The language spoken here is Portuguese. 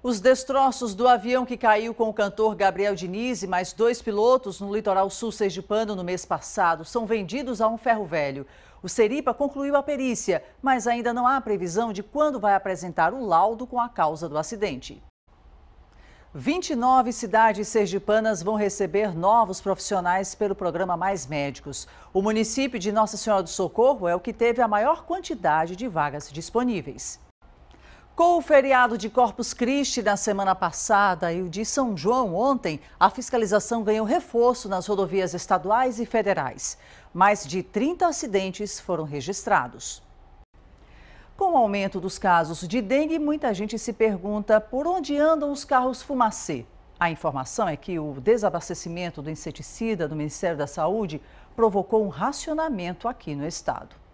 Os destroços do avião que caiu com o cantor Gabriel Diniz e mais dois pilotos no litoral sul sergipano no mês passado são vendidos a um ferro velho. O Seripa concluiu a perícia, mas ainda não há previsão de quando vai apresentar o laudo com a causa do acidente. 29 cidades sergipanas vão receber novos profissionais pelo programa Mais Médicos. O município de Nossa Senhora do Socorro é o que teve a maior quantidade de vagas disponíveis. Com o feriado de Corpus Christi na semana passada e o de São João ontem, a fiscalização ganhou reforço nas rodovias estaduais e federais. Mais de 30 acidentes foram registrados. Com o aumento dos casos de dengue, muita gente se pergunta por onde andam os carros fumacê. A informação é que o desabastecimento do inseticida do Ministério da Saúde provocou um racionamento aqui no estado.